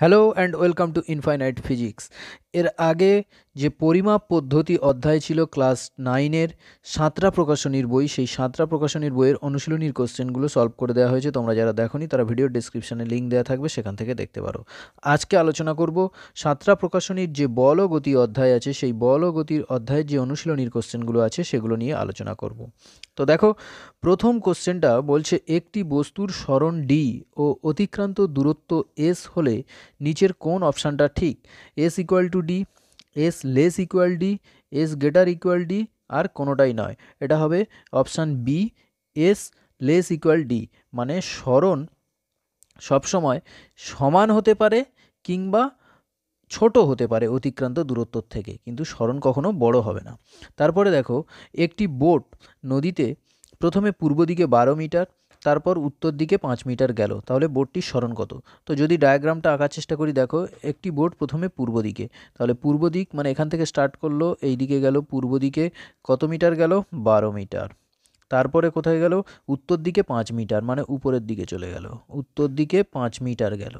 hello and welcome to infinite physics এর আগে যে পরিমাপ পদ্ধতি অধ্যায় ছিল ক্লাস নাইনের সাঁতরা প্রকাশনীর বই সেই সাঁতরা প্রকাশনীর বইয়ের অনুশীলনীর কোশ্চেনগুলো সলভ করে দেওয়া হয়েছে তোমরা যারা দেখনি তারা ভিডিও ডিসক্রিপশানে লিঙ্ক দেওয়া থাকবে সেখান থেকে দেখতে পারো আজকে আলোচনা করব সাঁতরা প্রকাশনীর যে বল গতি অধ্যায় আছে সেই বল গতির অধ্যায়ের যে অনুশীলনীর কোশ্চেনগুলো আছে সেগুলো নিয়ে আলোচনা করব তো দেখো প্রথম কোশ্চেনটা বলছে একটি বস্তুর স্মরণ ডি ও অতিক্রান্ত দূরত্ব এস হলে নিচের কোন অপশানটা ঠিক S equal to D S less equal D S greater equal D আর কোনোটাই নয় এটা হবে option B S less equal D মানে স্মরণ সবসময় সমান হতে পারে কিংবা ছোট হতে পারে অতিক্রান্ত দূরত্বর থেকে কিন্তু স্মরণ কখনো বড় হবে না তারপরে দেখো একটি বোট নদীতে প্রথমে পূর্ব দিকে বারো মিটার তারপর উত্তর দিকে পাঁচ মিটার গেল তাহলে বোর্ডটির স্মরণ কত তো যদি ডায়াগ্রামটা আঁকার চেষ্টা করি দেখো একটি বোর্ড প্রথমে পূর্ব দিকে তাহলে পূর্ব দিক মানে এখান থেকে স্টার্ট করলো এই দিকে গেল পূর্ব দিকে কত মিটার গেল বারো মিটার তারপরে কোথায় গেল উত্তর দিকে পাঁচ মিটার মানে উপরের দিকে চলে গেল উত্তর দিকে পাঁচ মিটার গেল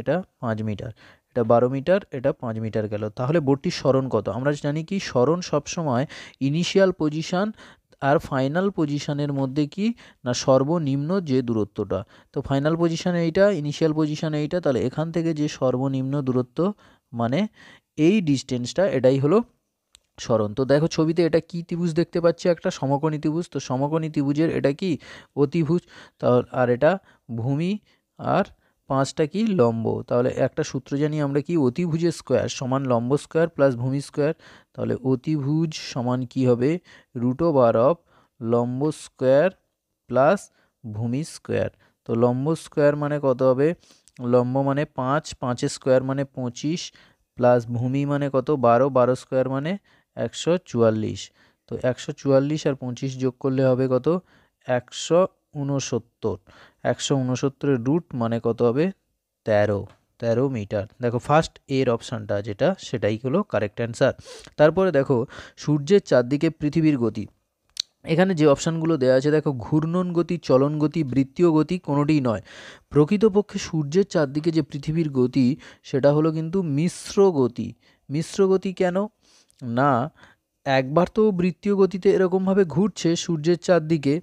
এটা পাঁচ মিটার এটা বারো মিটার এটা পাঁচ মিটার গেল তাহলে বোর্ডটির স্মরণ কত আমরা জানি কি স্মরণ সবসময় ইনিশিয়াল পজিশান আর ফাইনাল পজিশানের মধ্যে কি না সর্বনিম্ন যে দূরত্বটা তো ফাইনাল পজিশানে এইটা ইনিশিয়াল পজিশান এইটা তাহলে এখান থেকে যে সর্বনিম্ন দূরত্ব মানে এই ডিস্টেন্সটা এটাই হলো সরণ তো দেখো ছবিতে এটা কি ত্রিভুজ দেখতে পাচ্ছি একটা সমকোণী ত্রিভুজ তো সমকোণী ত্রিভুজের এটা কি অতিভুজ তাহলে আর এটা ভূমি আর পাঁচটা কি লম্ব তাহলে একটা সূত্র জানি আমরা কি অতিভুজের স্কোয়ার সমান লম্ব স্কোয়ার প্লাস ভূমি স্কোয়ার তাহলে অতিভুজ সমান কি হবে রুট ওভার অফ লম্ব স্কোয়ার প্লাস ভূমি স্কোয়ার তো লম্ব স্কোয়ার মানে কত হবে লম্ব মানে পাঁচ পাঁচের স্কোয়ার মানে পঁচিশ প্লাস ভূমি মানে কত বারো বারো স্কোয়ার মানে একশো চুয়াল্লিশ তো একশো চুয়াল্লিশ আর পঁচিশ যোগ করলে হবে কত একশো উনসত্তর একশো উনসত্তরের রুট মানে কত হবে তেরো তেরো মিটার দেখো ফার্স্ট এর অপশানটা যেটা সেটাই হলো কারেক্ট অ্যান্সার তারপরে দেখো সূর্যের চারদিকে পৃথিবীর গতি এখানে যে অপশানগুলো দেওয়া আছে দেখো ঘূর্ণন গতি চলন গতি বৃত্তীয় গতি কোনোটিই নয় প্রকৃতপক্ষে সূর্যের চারদিকে যে পৃথিবীর গতি সেটা হলো কিন্তু মিশ্র গতি মিশ্র গতি কেন না একবার তো বৃত্তীয় গতিতে এরকমভাবে ঘুরছে সূর্যের চারদিকে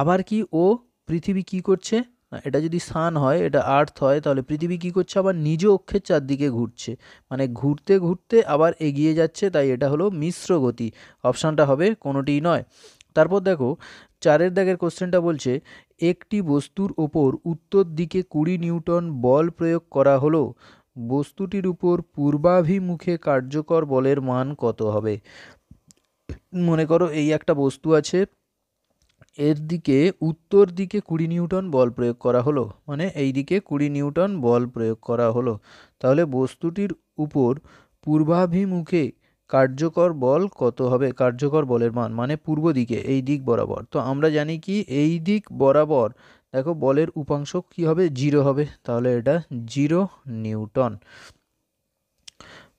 আবার কি ও পৃথিবী কি করছে না এটা যদি সান হয় এটা আর্থ হয় তাহলে পৃথিবী কি করছে আবার নিজ অক্ষের চারদিকে ঘুরছে মানে ঘুরতে ঘুরতে আবার এগিয়ে যাচ্ছে তাই এটা হলো মিশ্র গতি অপশানটা হবে কোনোটিই নয় তারপর দেখো চারের দাগের কোশ্চেনটা বলছে একটি বস্তুর ওপর উত্তর দিকে কুড়ি নিউটন বল প্রয়োগ করা হলো বস্তুটির উপর পূর্বাভিমুখে কার্যকর বলের মান কত হবে মনে করো এই একটা বস্তু আছে এর দিকে উত্তর দিকে কুড়ি নিউটন বল প্রয়োগ করা হলো মানে এই দিকে কুড়ি নিউটন বল প্রয়োগ করা হলো তাহলে বস্তুটির উপর পূর্বাভিমুখে কার্যকর বল কত হবে কার্যকর বলের মান মানে পূর্ব দিকে এই দিক বরাবর তো আমরা জানি কি এই দিক বরাবর দেখো বলের উপাংশ কি হবে জিরো হবে তাহলে এটা জিরো নিউটন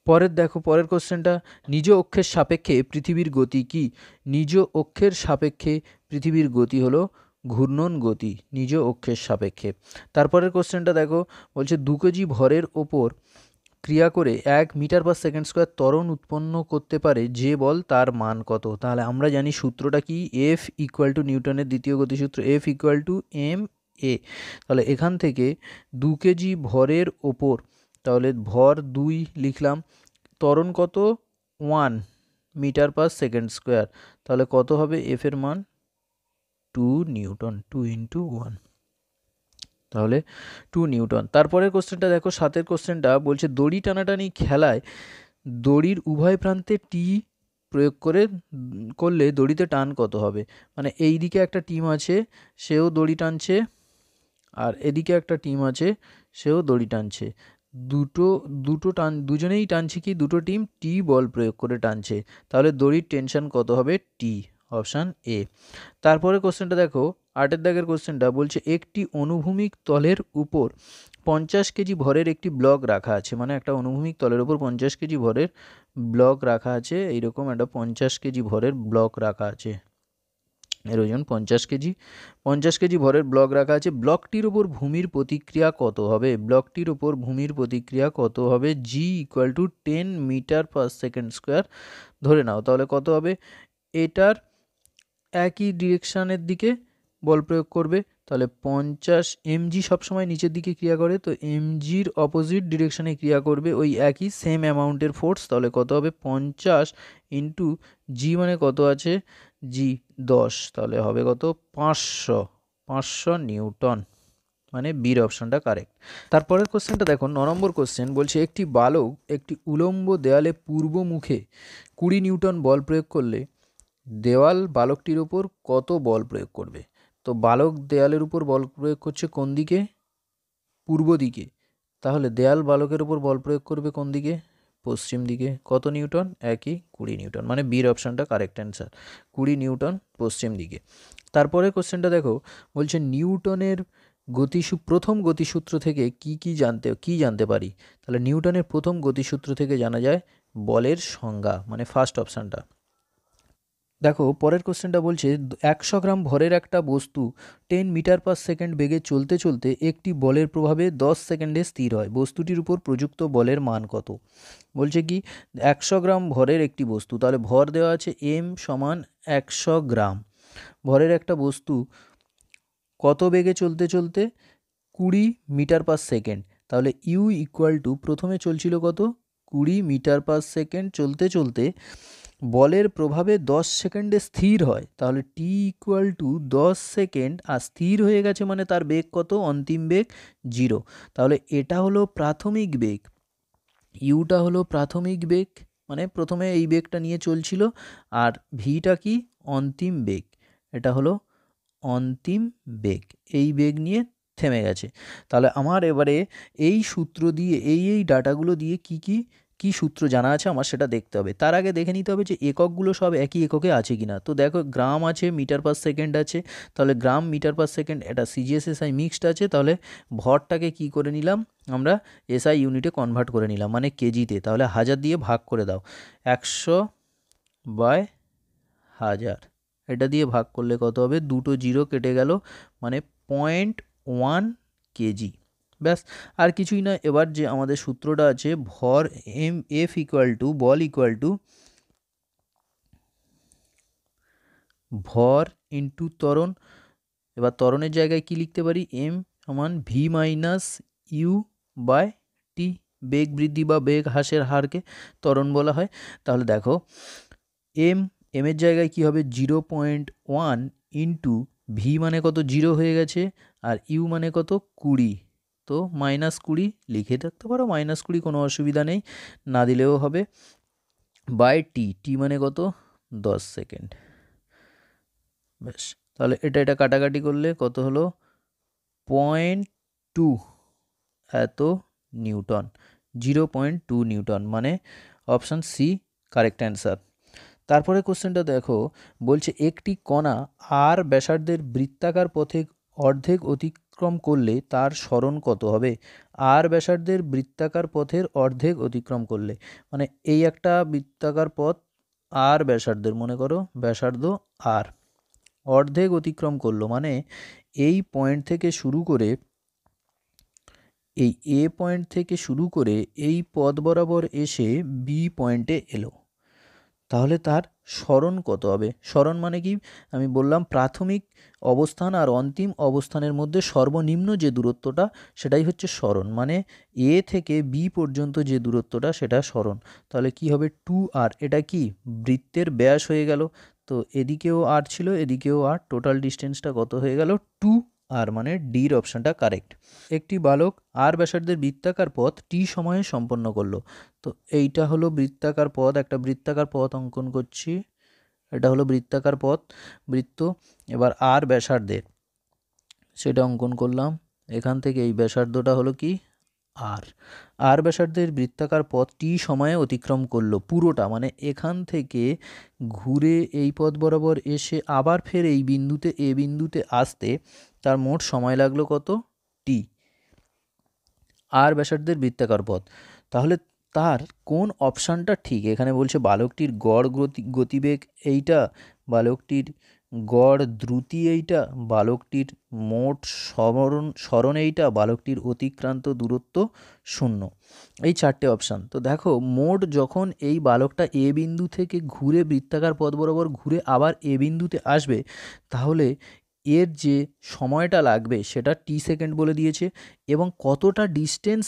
পরের দেখো পরের কোশ্চেনটা নিজ অক্ষের সাপেক্ষে পৃথিবীর গতি কি নিজ অক্ষের সাপেক্ষে পৃথিবীর গতি হলো ঘূর্ণন গতি নিজ অক্ষের সাপেক্ষে তারপরের কোশ্চেনটা দেখো বলছে দু কেজি ভরের ওপর ক্রিয়া করে এক মিটার পার সেকেন্ড স্কোয়ার তরণ উৎপন্ন করতে পারে যে বল তার মান কত তাহলে আমরা জানি সূত্রটা কি এফ ইকুয়াল টু নিউটনের দ্বিতীয় গতিসূত্র F equal to M A তাহলে এখান থেকে দু কেজি ভরের ওপর তাহলে ভর দুই লিখলাম তরণ কত one metre per second square তাহলে কত হবে এফের মান two newton two into one তাহলে টু নিউটন তারপরের কোশ্চেনটা দেখো সাতের কোশ্চেনটা বলছে দড়ি টানাটানি খেলায় দড়ির উভয় প্রান্তে টি প্রয়োগ করে করলে দড়িতে টান কত হবে মানে এই দিকে একটা টিম আছে সেও দড়ি টানছে আর এদিকে একটা টিম আছে সেও দড়ি টানছে দুটো দুটো টান দুজনেই টানছে কি দুটো টিম টি বল প্রয়োগ করে টানছে তাহলে দড়ির টেনশন কত হবে টি অপশান এ তারপরে কোশ্চেনটা দেখো আটের দাগের কোশ্চেনটা বলছে একটি অনুভূমিক তলের উপর পঞ্চাশ কেজি ভরের একটি ব্লক রাখা আছে মানে একটা অনুভূমিক তলের উপর পঞ্চাশ কেজি ভরের ব্লক রাখা আছে এইরকম একটা পঞ্চাশ কেজি ভরের ব্লক রাখা আছে এর ওজন পঞ্চাশ কেজি পঞ্চাশ কেজি ভরের ব্লক রাখা আছে ব্লকটির ওপর ভূমির প্রতিক্রিয়া কত হবে ব্লকটির ওপর ভূমির প্রতিক্রিয়া কত হবে G equal to ten metre per second square ধরে নাও তাহলে কত হবে এটার একই ডিরেকশানের দিকে বল প্রয়োগ করবে তাহলে পঞ্চাশ এমজি সবসময় নিচের দিকে ক্রিয়া করে তো এমজির অপোজিট ডিরেকশানে ক্রিয়া করবে ওই একই সেম অ্যামাউন্টের ফোর্স তাহলে কত হবে পঞ্চাশ ইন্টু জি মানে কত আছে জি দশ তাহলে হবে কত পাঁচশো পাঁচশো নিউটন মানে বির অপশনটা কারেক্ট তারপরের কোশ্চেনটা দেখো ন নম্বর কোশ্চেন বলছে একটি বালক একটি উলম্ব দেয়ালে পূর্ব মুখে কুড়ি নিউটন বল প্রয়োগ করলে দেওয়াল বালকটির উপর কত বল প্রয়োগ করবে তো বালক দেয়ালের উপর বল প্রয়োগ করছে কোন দিকে পূর্ব দিকে তাহলে দেয়াল বালকের উপর বল প্রয়োগ করবে কোন দিকে পশ্চিম দিকে কত নিউটন একই কুড়ি নিউটন মানে বির অপশানটা কারেক্ট অ্যান্সার কুড়ি নিউটন পশ্চিম দিকে তারপরে কোশ্চেনটা দেখো বলছে নিউটনের গতিসু প্রথম গতিসূত্র থেকে কি কি জানতে কি জানতে পারি তাহলে নিউটনের প্রথম গতিসূত্র থেকে জানা যায় বলের সংজ্ঞা মানে ফার্স্ট অপশানটা দেখো পরের কোশ্চেনটা বলছে একশো গ্রাম ভরের একটা বস্তু টেন মিটার পার সেকেন্ড বেগে চলতে চলতে একটি বলের প্রভাবে দশ সেকেন্ডে স্থির হয় বস্তুটির উপর প্রযুক্ত বলের মান কত বলছে কি একশো গ্রাম ভরের একটি বস্তু তাহলে ভর দেওয়া আছে এম সমান একশো গ্রাম ভরের একটা বস্তু কত বেগে চলতে চলতে কুড়ি মিটার পার সেকেন্ড তাহলে ইউ ইকুয়াল টু প্রথমে চলছিল কত কুড়ি মিটার পার সেকেন্ড চলতে চলতে বলের প্রভাবে দশ সেকেন্ডে স্থির হয় তাহলে টি ইকুয়াল টু দশ সেকেন্ড আর স্থির হয়ে গেছে মানে তার বেগ কত অন্তিম বেগ জিরো তাহলে এটা হলো প্রাথমিক বেগ ইউটা হলো প্রাথমিক বেগ মানে প্রথমে এই বেগটা নিয়ে চলছিল আর ভিটা কি অন্তিম বেগ এটা হলো অন্তিম বেগ এই বেগ নিয়ে থেমে গেছে তাহলে আমার এবারে এই সূত্র দিয়ে এই এই ডাটাগুলো দিয়ে কি কি কি সূত্র জানা আছে আমার সেটা দেখতে হবে তার আগে দেখে নিতে হবে যে এককগুলো সব একই এককে আছে কি না তো দেখো গ্রাম আছে মিটার পার সেকেন্ড আছে তাহলে গ্রাম মিটার পার সেকেন্ড এটা সিজিএসএসআই মিক্সড আছে তাহলে ভরটাকে কি করে নিলাম আমরা এসআই ইউনিটে কনভার্ট করে নিলাম মানে কেজিতে তাহলে হাজার দিয়ে ভাগ করে দাও একশো বাই হাজার এটা দিয়ে ভাগ করলে কত হবে দুটো জিরো কেটে গেল মানে পয়েন্ট ওয়ান কেজি ব্যাস আর কিছুই না এবার যে আমাদের সূত্রটা আছে ভর এম এফ ইকুয়াল টু বল ইকুয়াল টু ভর ইন্টু ত্বরণ এবার ত্বরণের জায়গায় কি লিখতে পারি এম সমান v minus u by t বেগ বৃদ্ধি বা বেগ হ্রাসের হারকে ত্বরণ বলা হয় তাহলে দেখো এম এম এর জায়গায় কি হবে zero point one into v মানে কত জিরো হয়ে গেছে আর ইউ মানে কত কুড়ি তো মাইনাস কুড়ি লিখে থাকতে পারো মাইনাস কুড়ি কোনো অসুবিধা নেই না দিলেও হবে বাই টি টি মানে কত দশ সেকেন্ড বেশ তাহলে এটা এটা কাটাকাটি করলে কত হলো পয়েন্ট টু এত newton zero point two newton মানে অপশান সি কারেক্ট অ্যান্সার তারপরে কোশ্চেনটা দেখো বলছে একটি কণা আর ব্যাসার্ধের বৃত্তাকার পথে অর্ধেক অতিক্রম করলে তার স্মরণ কত হবে আর ব্যাসার্ধের বৃত্তাকার পথের অর্ধেক অতিক্রম করলে মানে এই একটা বৃত্তাকার পথ আর ব্যাসার্ধের মনে করো ব্যাসার্ধ আর অর্ধেক অতিক্রম করলো মানে এই পয়েন্ট থেকে শুরু করে এই এ পয়েন্ট থেকে শুরু করে এই পথ বরাবর এসে বি পয়েন্টে এলো তাহলে তার স্মরণ কত হবে স্মরণ মানে কি আমি বললাম প্রাথমিক অবস্থান আর অন্তিম অবস্থানের মধ্যে সর্বনিম্ন যে দূরত্বটা সেটাই হচ্ছে স্মরণ মানে এ থেকে বি পর্যন্ত যে দূরত্বটা সেটা স্মরণ তাহলে কি হবে টু আর এটা কি বৃত্তের ব্যাস হয়ে গেল তো এদিকেও আর ছিল এদিকেও আর টোটাল ডিস্টেন্সটা কত হয়ে গেল টু আর মানে ডির অপশানটা কারেক্ট একটি বালক আর ব্যাসার্ধের বৃত্তাকার পথ টি সময়ে সম্পন্ন করলো তো এইটা হলো বৃত্তাকার পথ একটা বৃত্তাকার পথ অঙ্কন করছি এটা হলো বৃত্তাকার পথ বৃত্ত এবার আর ব্যাসার্ধের সেটা অঙ্কন করলাম এখান থেকে এই ব্যাসার্ধটা হলো কি আর আর ব্যাসার্ধের বৃত্তাকার পথ টি সময়ে অতিক্রম করলো পুরোটা মানে এখান থেকে ঘুরে এই পথ বরাবর এসে আবার ফের এই বিন্দুতে এ বিন্দুতে আসতে তার মোট সময় লাগলো কত টি আর ব্যাসার্ধের বৃত্তাকার পথ তাহলে তার কোন অপশানটা ঠিক এখানে বলছে বালকটির গড় গতি গতিবেগ এইটা বালকটির গড় দ্রুতি এইটা বালকটির মোট স্মরণ স্মরণ এইটা বালকটির অতিক্রান্ত দূরত্ব শূন্য এই চারটে অপশান তো দেখো মোট যখন এই বালকটা এ বিন্দু থেকে ঘুরে বৃত্তাকার পথ বরাবর ঘুরে আবার এ বিন্দুতে আসবে তাহলে এর যে সময়টা লাগবে সেটা টি সেকেন্ড বলে দিয়েছে এবং কতটা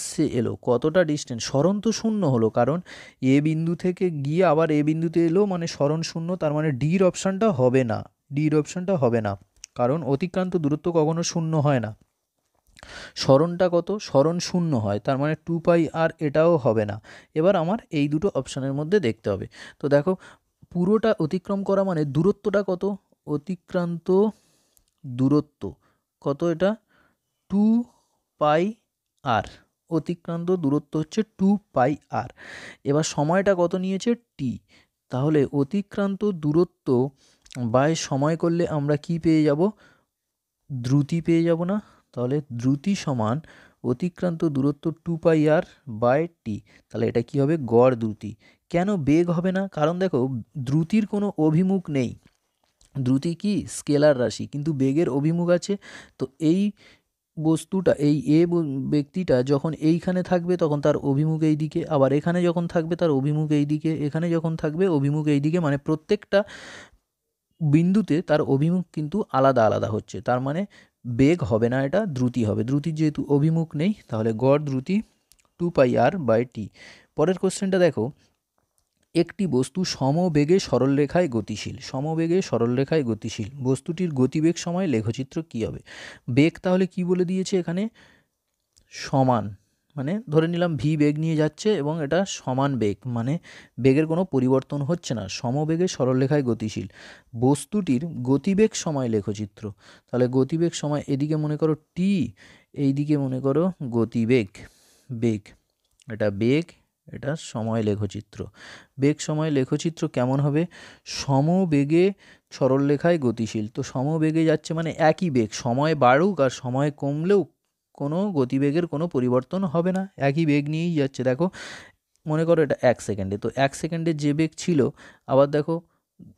সে এলো কতটা ডিস্টেন্স স্মরণ তো শূন্য হলো কারণ এ বিন্দু থেকে গিয়ে আবার এ বিন্দুতে এলো মানে স্মরণ শূন্য তার মানে ডির অপশানটা হবে না ডির অপশানটা হবে না কারণ অতিক্রান্ত দূরত্ব কখনো শূন্য হয় না স্মরণটা কত স্মরণ শূন্য হয় তার মানে টু পাই আর এটাও হবে না এবার আমার এই দুটো অপশানের মধ্যে দেখতে হবে তো দেখো পুরোটা অতিক্রম করা মানে দূরত্বটা কত অতিক্রান্ত দূরত্ব কত এটা টু পাই আর অতিক্রান্ত দূরত্ব হচ্ছে টু পাই আর এবার সময়টা কত নিয়েছে টি তাহলে অতিক্রান্ত দূরত্ব বাই সময় করলে আমরা কি পেয়ে যাব দ্রুতি পেয়ে যাব না তাহলে দ্রুতি সমান অতিক্রান্ত দূরত্ব two pi R by T তাহলে এটা কি হবে গড় দ্রুতি কেন বেগ হবে না কারণ দেখো দ্রুতির কোনো অভিমুখ নেই দ্রুতি কি স্কেলার রাশি কিন্তু বেগের অভিমুখ আছে তো এই বস্তুটা এই এ ব্যক্তিটা যখন এইখানে থাকবে তখন তার অভিমুখ এই দিকে আবার এখানে যখন থাকবে তার অভিমুখ এই দিকে এখানে যখন থাকবে অভিমুখ এই দিকে মানে প্রত্যেকটা বিন্দুতে তার অভিমুখ কিন্তু আলাদা আলাদা হচ্ছে তার মানে বেগ হবে না এটা দ্রুতি হবে দ্রুতির যেহেতু অভিমুখ নেই তাহলে গড় দ্রুতি two pi R by T পরের কোশ্চেনটা দেখো একটি বস্তু সমবেগে সরলরেখায় গতিশীল সমবেগে সরলরেখায় গতিশীল বস্তুটির গতিবেগ সময় লেখচিত্র কী হবে বেগ তাহলে কি বলে দিয়েছে এখানে সমান মানে ধরে নিলাম ভি বেগ নিয়ে যাচ্ছে এবং এটা সমান বেগ মানে বেগের কোনো পরিবর্তন হচ্ছে না সমবেগে সরলরেখায় গতিশীল বস্তুটির গতিবেগ সময় লেখচিত্র তাহলে গতিবেগ সময় এদিকে মনে করো টি এইদিকে মনে করো গতিবেগ বেগ এটা বেগ এটা সময় লেখচিত্র বেগ সময় লেখচিত্র কেমন হবে সমবেগে লেখায় গতিশীল তো সমবেগে যাচ্ছে মানে একই বেগ সময় বাড়ুক আর সময় কমলেও কোনো গতিবেগের কোনো পরিবর্তন হবে না একই বেগ নিয়েই যাচ্ছে দেখো মনে করো এটা এক সেকেন্ডে তো এক সেকেন্ডে যে বেগ ছিল আবার দেখো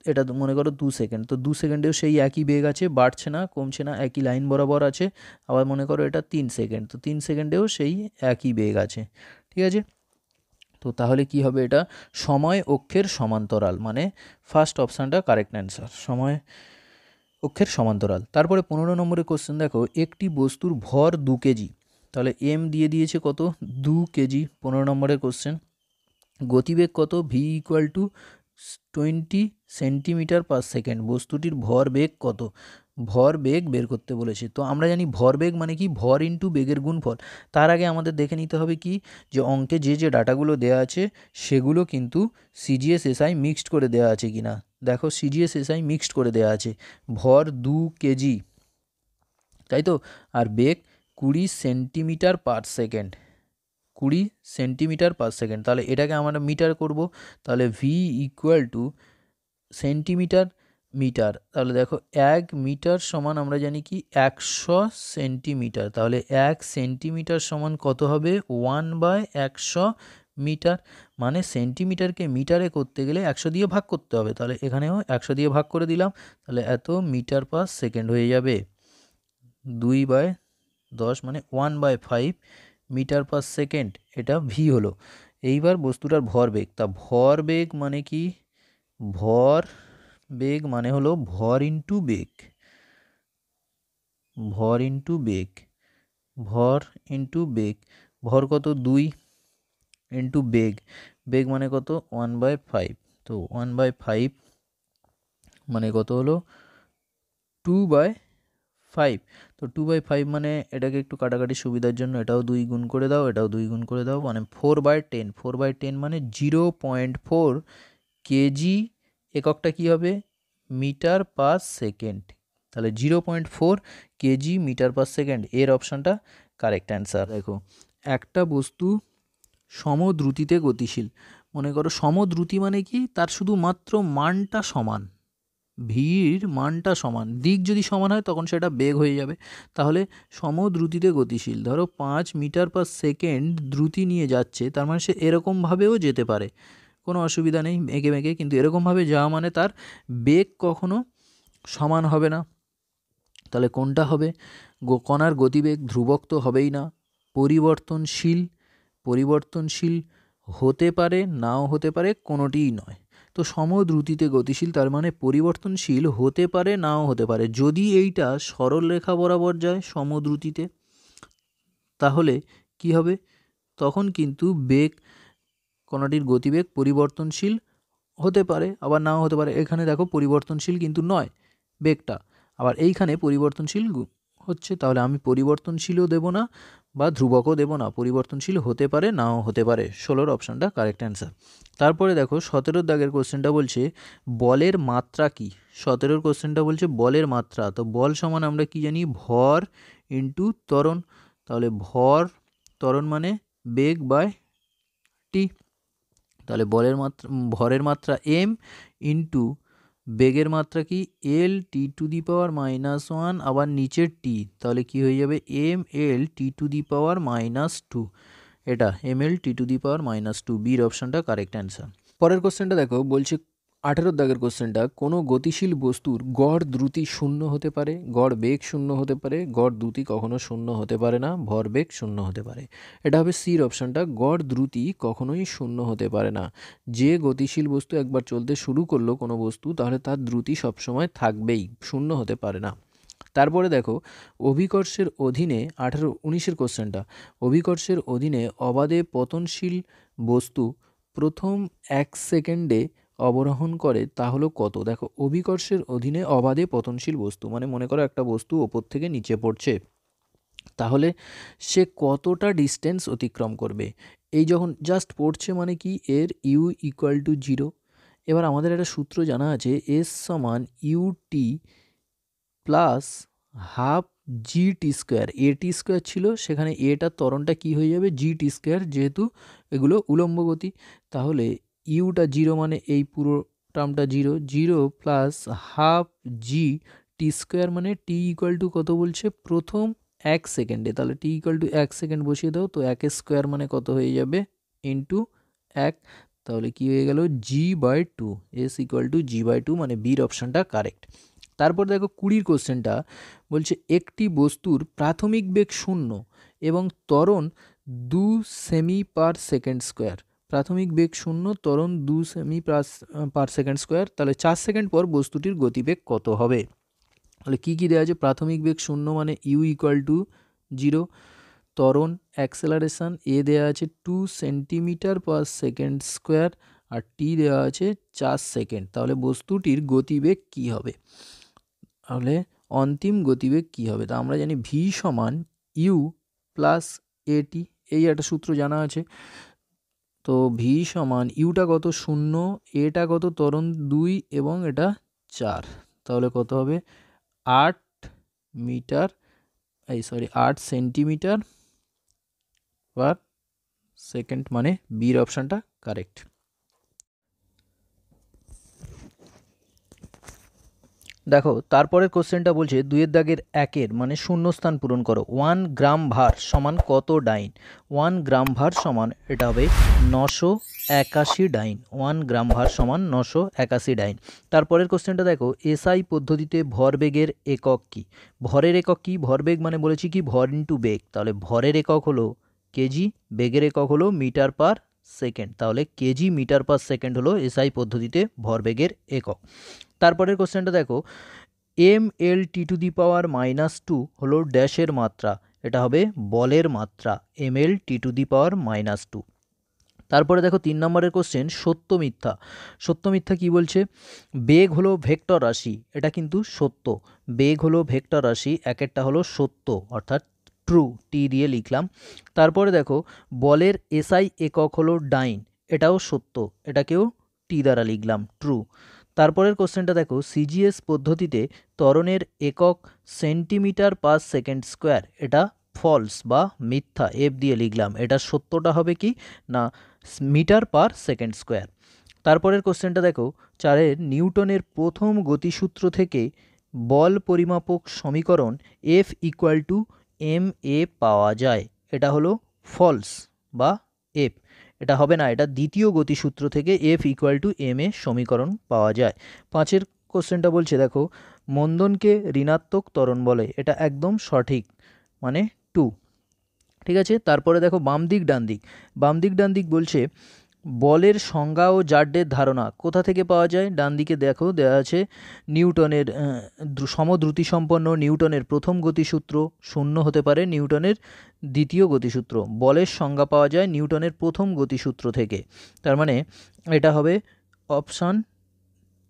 এটা মনে করো দু সেকেন্ড তো দু সেকেন্ডেও সেই একই বেগ আছে বাড়ছে না কমছে না একই লাইন বরাবর আছে আবার মনে করো এটা তিন সেকেন্ড তো তিন সেকেন্ডেও সেই একই বেগ আছে ঠিক আছে তো তাহলে কি হবে এটা সময় অক্ষের সমান্তরাল মানে ফার্স্ট অপশানটা কারেক্ট অ্যান্সার সময় অক্ষের সমান্তরাল তারপরে পনেরো নম্বরে কোশ্চেন দেখো একটি বস্তুর ভর দু কেজি তাহলে এম দিয়ে দিয়েছে কত দু কেজি পনেরো নম্বরের কোশ্চেন গতিবেগ কত v equal to twenty centimetre per second বস্তুটির ভর বেগ কত ভর বেগ বের করতে বলেছে তো আমরা জানি ভর বেগ মানে কি ভর ইন্টু বেগের গুণফল তার আগে আমাদের দেখে নিতে হবে কি যে অঙ্কে যে যে ডাটাগুলো দেওয়া আছে সেগুলো কিন্তু সিজিএস এসআই মিক্সড করে দেওয়া আছে কি না দেখো সিজিএস এসআই মিক্সড করে দেওয়া আছে ভর দু কেজি তাই তো আর বেগ কুড়ি সেন্টিমিটার পার সেকেন্ড কুড়ি সেন্টিমিটার পার সেকেন্ড তাহলে এটাকে আমরা মিটার করব তাহলে V equal to centimetre metre তাহলে দেখো এক মিটার সমান আমরা জানি কি একশো সেন্টিমিটার তাহলে এক সেন্টিমিটার সমান কত হবে ওয়ান বাই একশো মিটার মানে সেন্টিমিটারকে মিটারে করতে গেলে একশো দিয়ে ভাগ করতে হবে তাহলে এখানেও একশো দিয়ে ভাগ করে দিলাম তাহলে এত মিটার পার সেকেন্ড হয়ে যাবে দুই বাই দশ মানে one by five metre per second এটা ভি হলো এইবার বস্তুটার ভর ভরবেগ তা ভর বেগ মানে কি ভর বেগ মানে হলো ভর ইন্টু বেগ ভর ইন্টু বেগ ভর ইন্টু বেগ ভর কত দুই ইন্টু বেগ বেগ মানে কত ওয়ান বাই ফাইভ তো ওয়ান বাই ফাইভ মানে কত হলো টু বাই ফাইভ তো টু বাই ফাইভ মানে এটাকে একটু কাটাকাটি সুবিধার জন্য এটাও দুই গুণ করে দাও এটাও দুই গুণ করে দাও মানে four by ten four by ten মানে জিরো পয়েন্ট ফোর কেজি এককটা কি হবে মিটার পার সেকেন্ড তাহলে zero point four kg metre per second এর অপশানটা কারেক্ট অ্যান্সার দেখো একটা বস্তু সমদ্রুতিতে গতিশীল মনে করো সমদ্রুতি মানে কি তার শুধু মাত্র মানটা সমান ভিড় মানটা সমান দিক যদি সমান হয় তখন সেটা বেগ হয়ে যাবে তাহলে সমদ্রুতিতে গতিশীল ধরো পাঁচ মিটার পার সেকেন্ড দ্রুতি নিয়ে যাচ্ছে তার মানে সে এরকমভাবেও যেতে পারে কোনো অসুবিধা নেই মেঘে মেঘে কিন্তু এরকমভাবে যাওয়া মানে তার বেগ কখনো সমান হবে না তাহলে কোনটা হবে কণার গতিবেগ ধ্রুবক তো হবেই না পরিবর্তনশীল পরিবর্তনশীল হতে পারে নাও হতে পারে কোনোটিই নয় তো সমদ্রুতিতে গতিশীল তার মানে পরিবর্তনশীল হতে পারে নাও হতে পারে যদি এইটা সরল রেখা বরাবর যায় সমদ্রুতিতে তাহলে কি হবে তখন কিন্তু বেগ কণাটির গতিবেগ পরিবর্তনশীল হতে পারে আবার নাও হতে পারে এখানে দেখো পরিবর্তনশীল কিন্তু নয় বেগটা আবার এইখানে পরিবর্তনশীল হচ্ছে তাহলে আমি পরিবর্তনশীলও দেব না বা ধ্রুবকও দেব না পরিবর্তনশীল হতে পারে নাও হতে পারে ষোলোর অপশানটা কারেক্ট অ্যান্সার তারপরে দেখো সতেরোর দাগের কোশ্চেনটা বলছে বলের মাত্রা কি সতেরোর কোশ্চেনটা বলছে বলের মাত্রা তো বল সমান আমরা কি জানি ভর ইন্টু ত্বরণ তাহলে ভর ত্বরণ মানে বেগ বাই টি তাহলে বলের মাত্রা ভরের মাত্রা এম ইন্টু বেগের মাত্রা কি L T to the power minus one আবার নিচের টি তাহলে কি হয়ে যাবে M L T to the power minus two এটা M L T to the power minus two বির অপশানটা কারেক্ট অ্যান্সার পরের কোশ্চেনটা দেখো বলছে আঠেরো দাগের কোশ্চেনটা কোনো গতিশীল বস্তুর গড় দ্রুতি শূন্য হতে পারে গড় বেগ শূন্য হতে পারে গড় দ্রুতি কখনো শূন্য হতে পারে না ভর বেগ শূন্য হতে পারে এটা হবে সির অপশানটা গড় দ্রুতি কখনোই শূন্য হতে পারে না যে গতিশীল বস্তু একবার চলতে শুরু করলো কোনো বস্তু তাহলে তার দ্রুতি সবসময় থাকবেই শূন্য হতে পারে না তারপরে দেখো অভিকর্ষের অধীনে আঠারো উনিশের কোশ্চেনটা অভিকর্ষের অধীনে অবাধে পতনশীল বস্তু প্রথম এক সেকেন্ডে অবরোহণ করে তা হলো কত দেখো অভিকর্ষের অধীনে অবাধে পতনশীল বস্তু মানে মনে করো একটা বস্তু ওপর থেকে নিচে পড়ছে তাহলে সে কতটা ডিস্টেন্স অতিক্রম করবে এই যখন জাস্ট পড়ছে মানে কি এর ইউ ইকুয়াল টু জিরো এবার আমাদের একটা সূত্র জানা আছে এস সমান u t plus half g t square a t square ছিল সেখানে এটার ত্বরণটা কি হয়ে যাবে জি টি স্কোয়ার যেহেতু এগুলো উলম্বগতি তাহলে ইউটা জিরো মানে এই পুরো টার্মটা zero zero plus half g t square মানে টি ইকুয়াল টু কত বলছে প্রথম এক সেকেন্ডে তাহলে টি ইকুয়াল টু এক সেকেন্ড বসিয়ে দাও তো এক স্কোয়ার মানে কত হয়ে যাবে ইন্টু এক তাহলে কি হয়ে গেল g by two s equal to g by two মানে বির অপশানটা কারেক্ট তারপর দেখো কুড়ির কোশ্চেনটা বলছে একটি বস্তুর প্রাথমিক বেগ শূন্য এবং ত্বরণ দু সেমি পার সেকেন্ড স্কোয়ার প্রাথমিক বেগ শূন্য ত্বরণ দু সেমি প্লাস পার সেকেন্ড স্কোয়ার তাহলে চার সেকেন্ড পর বস্তুটির গতিবেগ কত হবে তাহলে কী কী দেওয়া আছে প্রাথমিক বেগ শূন্য মানে ইউ ইকুয়াল টু জিরো ত্বরণ অ্যাক্সেলারেশান এ দেওয়া আছে two centimetre per second square আর টি দেওয়া আছে চার সেকেন্ড তাহলে বস্তুটির গতিবেগ কি হবে তাহলে অন্তিম গতিবেগ কি হবে তা আমরা জানি ভি সমান ইউ প্লাস এটি এই একটা সূত্র জানা আছে তো ভি সমান ইউটা কত শূন্য এটা কত তরণ দুই এবং এটা চার তাহলে কত হবে আট মিটার এই সরি আট সেন্টিমিটার পার সেকেন্ড মানে বির অপশানটা কারেক্ট দেখো তারপরের কোশ্চেনটা বলছে দুয়ের দাগের একের মানে শূন্য স্থান পূরণ করো ওয়ান গ্রাম ভার সমান কত ডাইন ওয়ান গ্রাম ভার সমান এটা হবে নশো একাশি ডাইন ওয়ান গ্রাম ভার সমান নশো একাশি ডাইন তারপরের কোশ্চেনটা দেখো এসআই পদ্ধতিতে ভরবেগের একক কি ভরের একক কি ভরবেগ মানে বলেছি কি ভর ইন্টু বেগ তাহলে ভরের একক হলো কেজি বেগের একক হলো মিটার পার সেকেন্ড তাহলে কেজি মিটার পার সেকেন্ড হলো এসআই পদ্ধতিতে ভরবেগের একক তারপরের কোশ্চেনটা দেখো M L T to the power minus two হলো ড্যাশের মাত্রা এটা হবে বলের মাত্রা M L T to the power minus two তারপরে দেখো তিন নম্বরের কোশ্চেন সত্য মিথ্যা সত্য মিথ্যা কী বলছে বেগ হলো ভেক্টর রাশি এটা কিন্তু সত্য বেগ হলো ভেক্টর রাশি এক একটা হলো সত্য অর্থাৎ ট্রু টি দিয়ে লিখলাম তারপরে দেখো বলের এসআই একক হলো ডাইন এটাও সত্য এটাকেও টি দ্বারা লিখলাম ট্রু তারপরের কোশ্চেনটা দেখো সিজিএস পদ্ধতিতে ত্বরণের একক সেন্টিমিটার পার সেকেন্ড স্কোয়ার এটা ফলস বা মিথ্যা এফ দিয়ে লিখলাম এটা সত্যটা হবে কি না মিটার পার সেকেন্ড স্কোয়ার তারপরের কোশ্চেনটা দেখো চারের নিউটনের প্রথম গতিসূত্র থেকে বল পরিমাপক সমীকরণ F equal to M a পাওয়া যায় এটা হলো ফলস বা এফ এটা হবে না এটা দ্বিতীয় গতিসূত্র থেকে F equal to M a সমীকরণ পাওয়া যায় পাঁচের কোশ্চেনটা বলছে দেখো মন্দনকে ঋণাত্মক ত্বরণ বলে এটা একদম সঠিক মানে টু ঠিক আছে তারপরে দেখো বাম দিক ডান দিক বাম দিক ডান দিক বলছে বলের সংজ্ঞা ও জাড্ডের ধারণা কোথা থেকে পাওয়া যায় ডান দিকে দেখো দেওয়া আছে নিউটনের সমদ্রুতি সম্পন্ন নিউটনের প্রথম গতিসূত্র শূন্য হতে পারে নিউটনের দ্বিতীয় গতিসূত্র বলের সংজ্ঞা পাওয়া যায় নিউটনের প্রথম গতিসূত্র থেকে তার মানে এটা হবে অপশান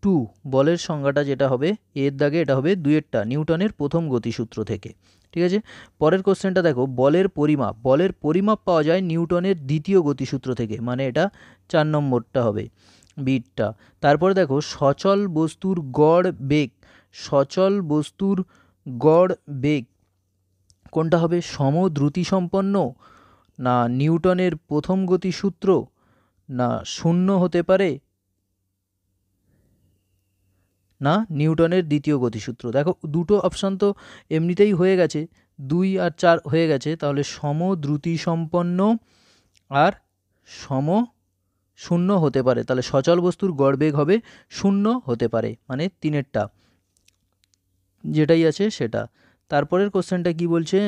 টু বলের সংজ্ঞাটা যেটা হবে এর দাগে এটা হবে দুয়েরটা নিউটনের প্রথম গতিসূত্র থেকে ঠিক আছে পরের কোশ্চেনটা দেখো বলের পরিমাপ বলের পরিমাপ পাওয়া যায় নিউটনের দ্বিতীয় গতিসূত্র থেকে মানে এটা চার নম্বরটা হবে বিটটা তারপর দেখো সচল বস্তুর গড় বেগ সচল বস্তুর গড় বেগ কোনটা হবে সমদ্রুতিসম্পন্ন না নিউটনের প্রথম গতিসূত্র না শূন্য হতে পারে না নিউটনের দ্বিতীয় গতিসূত্র দেখো দুটো অপশান তো এমনিতেই হয়ে গেছে দুই আর চার হয়ে গেছে তাহলে সমদ্রুতি সম্পন্ন আর সম শূন্য হতে পারে তাহলে সচল বস্তুর গড় বেগ হবে শূন্য হতে পারে মানে তিনেরটা যেটাই আছে সেটা তারপরের কোশ্চেনটা কি বলছে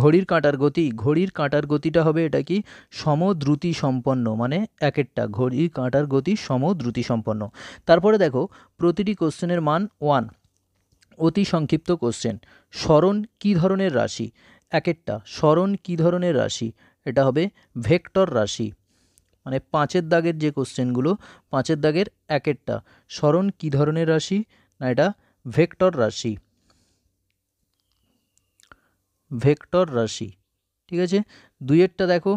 ঘড়ির কাঁটার গতি ঘড়ির কাঁটার গতিটা হবে এটা কি সমদ্রুতি সম্পন্ন মানে এক একটা ঘড়ির কাঁটার গতি সমদ্রুতি সম্পন্ন তারপরে দেখো প্রতিটি কোশ্চেনের মান ওয়ান অতি সংক্ষিপ্ত কোশ্চেন স্মরণ কি ধরনের রাশি এক একটা স্মরণ কি ধরনের রাশি এটা হবে ভেক্টর রাশি মানে পাঁচের দাগের যে কোশ্চেনগুলো পাঁচের দাগের এক একটা স্মরণ কী ধরনের রাশি না এটা ভেক্টর রাশি ভেক্টর রাশি ঠিক আছে একটা দেখো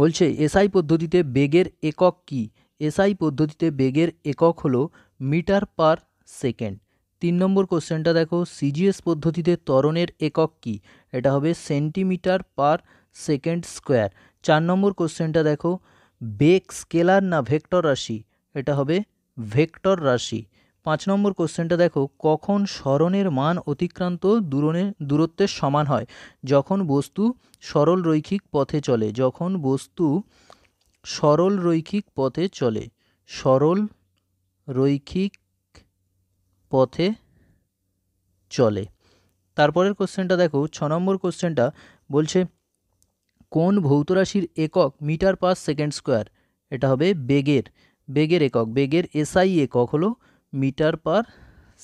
বলছে এসআই পদ্ধতিতে বেগের একক কি এসআই পদ্ধতিতে বেগের একক হলো মিটার পার সেকেন্ড তিন নম্বর কোশ্চেনটা দেখো সিজিএস পদ্ধতিতে ত্বরণের একক কি এটা হবে সেন্টিমিটার পার সেকেন্ড স্কোয়ার চার নম্বর কোশ্চেনটা দেখো বেগ স্কেলার না ভেক্টর রাশি এটা হবে ভেক্টর রাশি পাঁচ নম্বর কোশ্চেনটা দেখো কখন সরণের মান অতিক্রান্ত দূরণের দূরত্বের সমান হয় যখন বস্তু সরল রৈখিক পথে চলে যখন বস্তু সরল রৈখিক পথে চলে সরল রৈখিক পথে চলে তারপরের কোশ্চেনটা দেখো ছ নম্বর কোশ্চেনটা বলছে কোন ভৌতরাশির একক মিটার পার সেকেন্ড স্কোয়ার এটা হবে বেগের বেগের একক বেগের এসআই একক হলো মিটার পার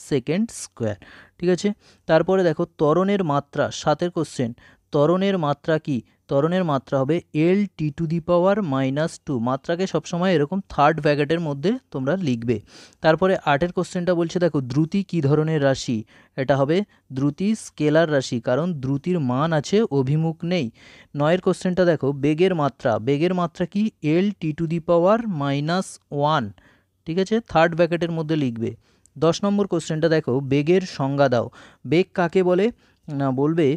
সেকেন্ড স্কোয়ার ঠিক আছে তারপরে দেখো ত্বরণের মাত্রা সাতের কোশ্চেন ত্বরণের মাত্রা কি ত্বরণের মাত্রা হবে L T to the power minus two মাত্রাকে সবসময় এরকম থার্ড ব্যাকেটের মধ্যে তোমরা লিখবে তারপরে আটের কোশ্চেনটা বলছে দেখো দ্রুতি কি ধরনের রাশি এটা হবে দ্রুতি স্কেলার রাশি কারণ দ্রুতির মান আছে অভিমুখ নেই নয়ের কোশ্চেনটা দেখো বেগের মাত্রা বেগের মাত্রা কি L T to the power minus one ঠিক আছে থার্ড ব্র্যাকেটের মধ্যে লিখবে দশ নম্বর কোশ্চেনটা দেখো বেগের সংজ্ঞা দাও বেগ কাকে বলে না বলবে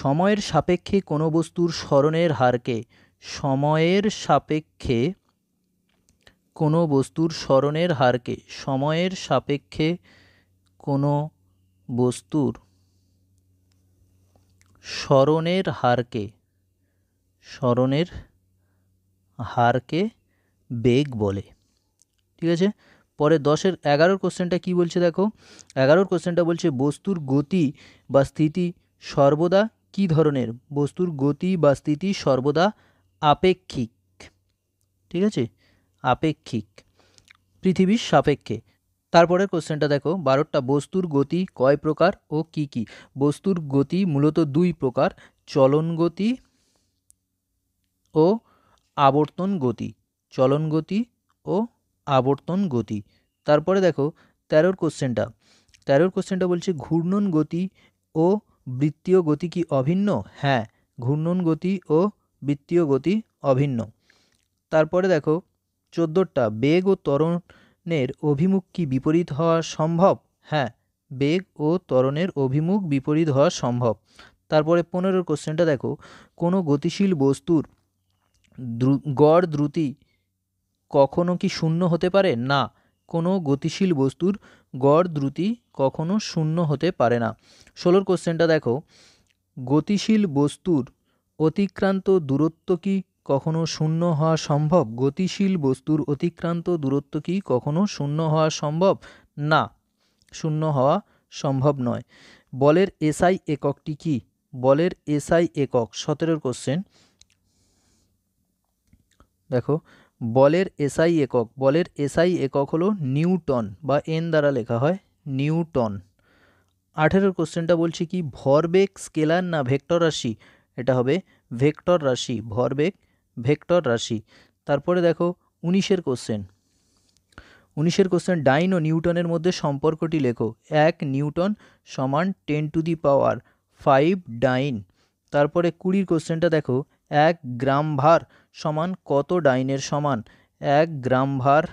সময়ের সাপেক্ষে কোনো বস্তুর স্মরণের হারকে সময়ের সাপেক্ষে কোনো বস্তুর স্মরণের হারকে সময়ের সাপেক্ষে কোনো বস্তুর স্মরণের হারকে স্মরণের হারকে বেগ বলে ঠিক আছে পরে দশের এগারোর কোশ্চেনটা কি বলছে দেখো এগারোর কোশ্চেনটা বলছে বস্তুর গতি বা স্থিতি সর্বদা কি ধরনের বস্তুর গতি বা স্থিতি সর্বদা আপেক্ষিক ঠিক আছে আপেক্ষিক পৃথিবীর সাপেক্ষে তারপরের কোশ্চেনটা দেখো বারোটা বস্তুর গতি কয় প্রকার ও কি কি বস্তুর গতি মূলত দুই প্রকার চলন গতি ও আবর্তন গতি চলন গতি ও আবর্তন গতি তারপরে দেখো তেরোর কোশ্চেনটা তেরোর কোশ্চেনটা বলছে ঘূর্ণন গতি ও বৃত্তীয় গতি কি অভিন্ন হ্যাঁ ঘূর্ণন গতি ও বৃত্তীয় গতি অভিন্ন তারপরে দেখো চোদ্দোরটা বেগ ও ত্বরণের অভিমুখ কি বিপরীত হওয়া সম্ভব হ্যাঁ বেগ ও ত্বরণের অভিমুখ বিপরীত হওয়া সম্ভব তারপরে পনেরোর কোশ্চেনটা দেখো কোনো গতিশীল বস্তুর গড় দ্রুতি কখনও কি শূন্য হতে পারে না কোনো গতিশীল বস্তুর গড় দ্রুতি কখনো শূন্য হতে পারে না ষোলোর কোশ্চেনটা দেখো গতিশীল বস্তুর অতিক্রান্ত দূরত্ব কি কখনো শূন্য হওয়া সম্ভব গতিশীল বস্তুর অতিক্রান্ত দূরত্ব কি কখনো শূন্য হওয়া সম্ভব না শূন্য হওয়া সম্ভব নয় বলের এসআই এককটি কি বলের এসআই একক সতেরোর কোশ্চেন দেখো বলের এসআই একক বলের এসআই একক হলো নিউটন বা এন দ্বারা লেখা হয় নিউটন আঠেরোর কোশ্চেনটা বলছি কি ভরবেগ স্কেলার না ভেক্টর রাশি এটা হবে ভেক্টর রাশি ভরবেগ ভেক্টর রাশি তারপরে দেখো উনিশের কোশ্চেন উনিশের কোশ্চেন ডাইন ও নিউটনের মধ্যে সম্পর্কটি লেখো এক নিউটন সমান ten to the power five dyne তারপরে কুড়ির কোশ্চেনটা দেখো এক গ্রাম ভার সমান কত ডাইনের সমান এক গ্রাম ভার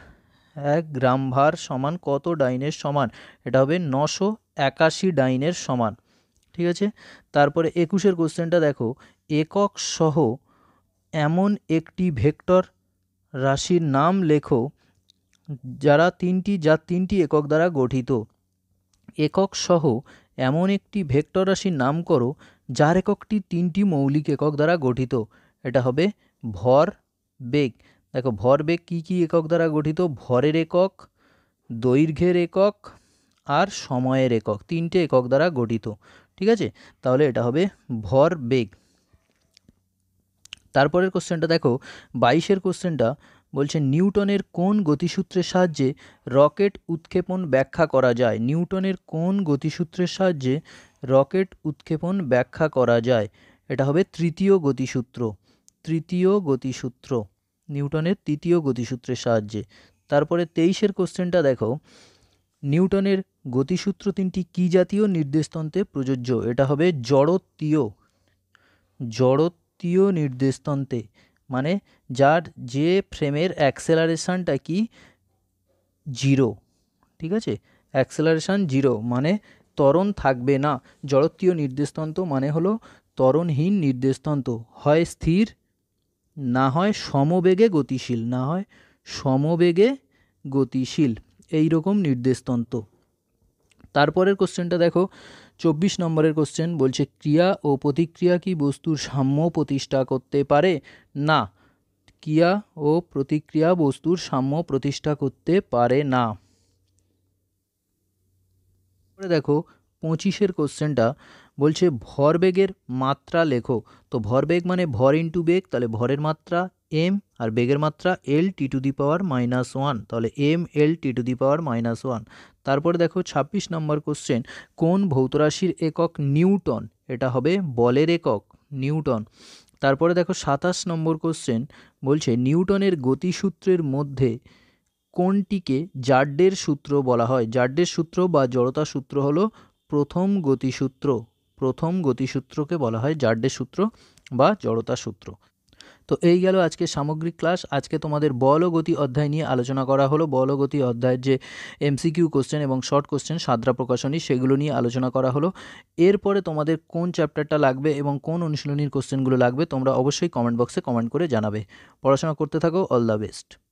এক গ্রাম ভার সমান কত ডাইনের সমান এটা হবে নশো একাশি ডাইনের সমান ঠিক আছে তারপরে একুশের কোশ্চেনটা দেখো একক সহ এমন একটি ভেক্টর রাশির নাম লেখো যারা তিনটি যা তিনটি একক দ্বারা গঠিত একক সহ এমন একটি ভেক্টর রাশির নাম করো যার এককটি তিনটি মৌলিক একক দ্বারা গঠিত এটা হবে ভর বেগ দেখো ভর বেগ কী কী একক দ্বারা গঠিত ভরের একক দৈর্ঘ্যের একক আর সময়ের একক তিনটে একক দ্বারা গঠিত ঠিক আছে তাহলে এটা হবে ভর বেগ তারপরের কোশ্চেনটা দেখো বাইশের কোশ্চেনটা বলছে নিউটনের কোন গতিসূত্রের সাহায্যে রকেট উৎক্ষেপণ ব্যাখ্যা করা যায় নিউটনের কোন গতিসূত্রের সাহায্যে রকেট উৎক্ষেপণ ব্যাখ্যা করা যায় এটা হবে তৃতীয় গতিসূত্র তৃতীয় গতিসূত্র নিউটনের তৃতীয় গতিসূত্রের সাহায্যে তারপরে তেইশের কোশ্চেনটা দেখো নিউটনের গতিসূত্র তিনটি কী জাতীয় নির্দেশতন্ত্রে প্রযোজ্য এটা হবে জড়ত্বীয় জড়ত্বীয় নির্দেশতন্ত্রে মানে যার যে ফ্রেমের অ্যাক্সেলারেশানটা কি জিরো ঠিক আছে অ্যাক্সেলারেশান জিরো মানে তরণ থাকবে না জড়ত্বীয় নির্দেশতন্ত্র মানে হলো তরণহীন নির্দেশতন্ত্র হয় স্থির না হয় সমবেগে গতিশীল না হয় সমবেগে গতিশীল এই রকম নির্দেশতন্ত্র তারপরের কোশ্চেনটা দেখো চব্বিশ নম্বরের কোশ্চেন বলছে ক্রিয়া ও প্রতিক্রিয়া কি বস্তুর সাম্য প্রতিষ্ঠা করতে পারে না ক্রিয়া ও প্রতিক্রিয়া বস্তুর সাম্য প্রতিষ্ঠা করতে পারে না দেখো পঁচিশের কোশ্চেনটা বলছে ভরবেগের মাত্রা লেখো তো ভরবেগ মানে ভর ইন্টু বেগ তাহলে ভরের মাত্রা এম আর বেগের মাত্রা L T to the power minus one তাহলে M L T to the power minus one তারপরে দেখো ২৬ নম্বর কোশ্চেন কোন ভৌতরাশির একক নিউটন এটা হবে বলের একক নিউটন তারপরে দেখো ২৭ নম্বর কোশ্চেন বলছে নিউটনের গতিসূত্রের মধ্যে কোনটিকে জার্ডের সূত্র বলা হয় জাড্ডের সূত্র বা জড়তা সূত্র হলো প্রথম গতিসূত্র প্রথম গতিসূত্রকে বলা হয় জাড্ডের সূত্র বা জড়তা সূত্র তো এই গেল আজকে সামগ্রিক ক্লাস আজকে তোমাদের বল ও গতি অধ্যায় নিয়ে আলোচনা করা হলো বল ও গতি অধ্যায়ের যে এমসিকিউ কোশ্চেন এবং শর্ট কোশ্চেন সাদরা প্রকাশনী সেগুলো নিয়ে আলোচনা করা হলো এরপরে তোমাদের কোন চ্যাপ্টারটা লাগবে এবং কোন অনুশীলনীর কোশ্চেনগুলো লাগবে তোমরা অবশ্যই কমেন্ট বক্সে কমেন্ট করে জানাবে পড়াশোনা করতে থাকো অল দ্য বেস্ট